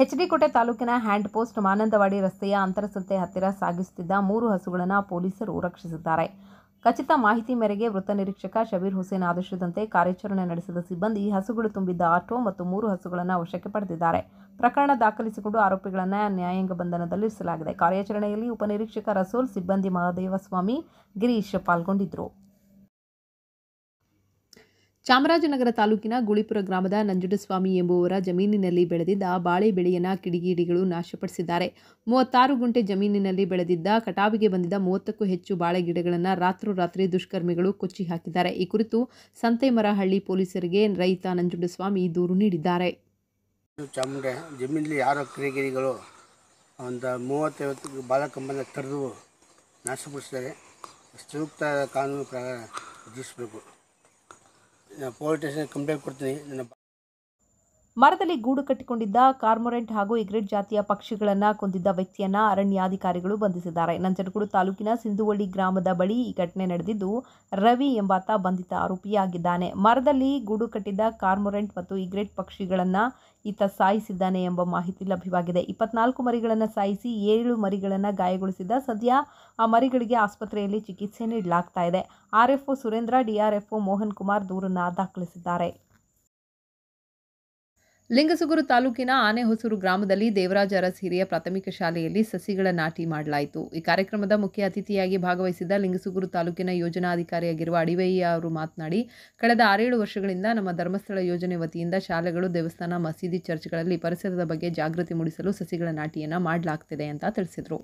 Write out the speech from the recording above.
ಹೆಚ್ಡಿಕೋಟೆ ತಾಲೂಕಿನ hand post Manandavadi ರಸ್ತೆಯ ಅಂತರಸಂತೆ ಹತ್ತಿರ ಸಾಗಿಸುತ್ತಿದ್ದ ಮೂರು ಹಸುಗಳನ್ನು ಪೊಲೀಸರು ರಕ್ಷಿಸಿದ್ದಾರೆ ಖಚಿತ ಮಾಹಿತಿ ಮೇರೆಗೆ ವೃತ್ತ ನಿರೀಕ್ಷಕ ಶಬೀರ್ ಹುಸೇನ್ ಆದೇಶದಂತೆ ಕಾರ್ಯಾಚರಣೆ ನಡೆಸಿದ ಸಿಬ್ಬಂದಿ ಹಸುಗಳು ತುಂಬಿದ್ದ ಆಟೋ ಮತ್ತು ಮೂರು ಹಸುಗಳನ್ನು ವಶಕ್ಕೆ ಪಡೆದಿದ್ದಾರೆ ಪ್ರಕರಣ ದಾಖಲಿಸಿಕೊಂಡು ಆರೋಪಿಗಳನ್ನು ನ್ಯಾಯಾಂಗ ಬಂಧನದಲ್ಲಿರಿಸಲಾಗಿದೆ ಕಾರ್ಯಾಚರಣೆಯಲ್ಲಿ ಉಪನಿರೀಕ್ಷಕ ರಸೂಲ್ ಸಿಬ್ಬಂದಿ ಮಹದೇವಸ್ವಾಮಿ ಗಿರೀಶ್ ಪಾಲ್ಗೊಂಡಿದ್ದರು ಚಾಮರಾಜನಗರ ತಾಲೂಕಿನ ಗುಳಿಪುರ ಗ್ರಾಮದ ನಂಜುಡಸ್ವಾಮಿ ಎಂಬುವರ ಜಮೀನಿನಲ್ಲಿ ಬೆಳೆದಿದ್ದ ಬಾಳೆ ಬೆಳೆಯನ್ನು ಕಿಡಿಗಿಡಿಗಳು ನಾಶಪಡಿಸಿದ್ದಾರೆ ಮೂವತ್ತಾರು ಗುಂಟೆ ಜಮೀನಿನಲ್ಲಿ ಬೆಳೆದಿದ್ದ ಕಟಾವಿಗೆ ಬಂದಿದ್ದ ಮೂವತ್ತಕ್ಕೂ ಹೆಚ್ಚು ಬಾಳೆ ಗಿಡಗಳನ್ನು ರಾತ್ರೋರಾತ್ರಿ ದುಷ್ಕರ್ಮಿಗಳು ಕೊಚ್ಚಿ ಹಾಕಿದ್ದಾರೆ ಈ ಕುರಿತು ಸಂತೆಮರಹಳ್ಳಿ ಪೊಲೀಸರಿಗೆ ರೈತ ನಂಜುಂಡಸ್ವಾಮಿ ದೂರು ನೀಡಿದ್ದಾರೆ ಜಮೀನಲ್ಲಿ ಒಂದು ಮೂವತ್ತೈವತ್ತು ಬಾಳೆ ಕಂಬನ ಕರೆದು ನಾಶಪಡಿಸಿದ್ದಾರೆ ಸೂಕ್ತ ಕಾನೂನು ಪ್ರಕಾರ ನಾನು ಪೊಲೀಸ್ ಸ್ಟೇಷನ್ ಕಂಪ್ಲೇಂಟ್ ಕೊಡ್ತೀನಿ ನನ್ನ ಮರದಲ್ಲಿ ಗೂಡು ಕಟ್ಟಿಕೊಂಡಿದ್ದ ಕಾರ್ಮೊರೆಂಟ್ ಹಾಗೂ ಇಗ್ರೆಡ್ ಜಾತಿಯ ಪಕ್ಷಿಗಳನ್ನು ಕೊಂದಿದ್ದ ವ್ಯಕ್ತಿಯನ್ನ ಅರಣ್ಯಾಧಿಕಾರಿಗಳು ಬಂಧಿಸಿದ್ದಾರೆ ನಂಜನಗೂಡು ತಾಲೂಕಿನ ಸಿಂಧುವಳ್ಳಿ ಗ್ರಾಮದ ಬಳಿ ಈ ಘಟನೆ ನಡೆದಿದ್ದು ರವಿ ಎಂಬಾತ ಬಂಧಿತ ಆರೋಪಿಯಾಗಿದ್ದಾನೆ ಮರದಲ್ಲಿ ಗೂಡು ಕಟ್ಟಿದ್ದ ಕಾರ್ಮೊರೆಂಟ್ ಮತ್ತು ಇಗ್ರೆಟ್ ಪಕ್ಷಿಗಳನ್ನು ಈತ ಸಾಯಿಸಿದ್ದಾನೆ ಎಂಬ ಮಾಹಿತಿ ಲಭ್ಯವಾಗಿದೆ ಇಪ್ಪತ್ನಾಲ್ಕು ಮರಿಗಳನ್ನು ಸಾಯಿಸಿ ಏಳು ಮರಿಗಳನ್ನು ಗಾಯಗೊಳಿಸಿದ್ದ ಸದ್ಯ ಆ ಮರಿಗಳಿಗೆ ಆಸ್ಪತ್ರೆಯಲ್ಲಿ ಚಿಕಿತ್ಸೆ ನೀಡಲಾಗ್ತಾ ಇದೆ ಆರ್ಎಫ್ಒ ಸುರೇಂದ್ರ ಡಿಆರ್ಎಫ್ಒ ಮೋಹನ್ ಕುಮಾರ್ ದೂರನ್ನು ದಾಖಲಿಸಿದ್ದಾರೆ ಲಿಂಗಸುಗುರು ತಾಲೂಕಿನ ಆನೆಹೊಸೂರು ಗ್ರಾಮದಲ್ಲಿ ದೇವರಾಜ ಅರಸ್ ಹಿರಿಯ ಪ್ರಾಥಮಿಕ ಶಾಲೆಯಲ್ಲಿ ಸಸಿಗಳ ನಾಟಿ ಮಾಡಲಾಯಿತು ಈ ಕಾರ್ಯಕ್ರಮದ ಮುಖ್ಯ ಅತಿಥಿಯಾಗಿ ಭಾಗವಹಿಸಿದ ಲಿಂಗಸುಗುರು ತಾಲೂಕಿನ ಯೋಜನಾಧಿಕಾರಿಯಾಗಿರುವ ಅಡಿವಯ್ಯ ಅವರು ಮಾತನಾಡಿ ಕಳೆದ ಆರೇಳು ವರ್ಷಗಳಿಂದ ನಮ್ಮ ಧರ್ಮಸ್ಥಳ ಯೋಜನೆ ವತಿಯಿಂದ ಶಾಲೆಗಳು ದೇವಸ್ಥಾನ ಮಸೀದಿ ಚರ್ಚ್ಗಳಲ್ಲಿ ಪರಿಸರದ ಬಗ್ಗೆ ಜಾಗೃತಿ ಮೂಡಿಸಲು ಸಸಿಗಳ ನಾಟಿಯನ್ನು ಮಾಡಲಾಗ್ತಿದೆ ಅಂತ ತಿಳಿಸಿದರು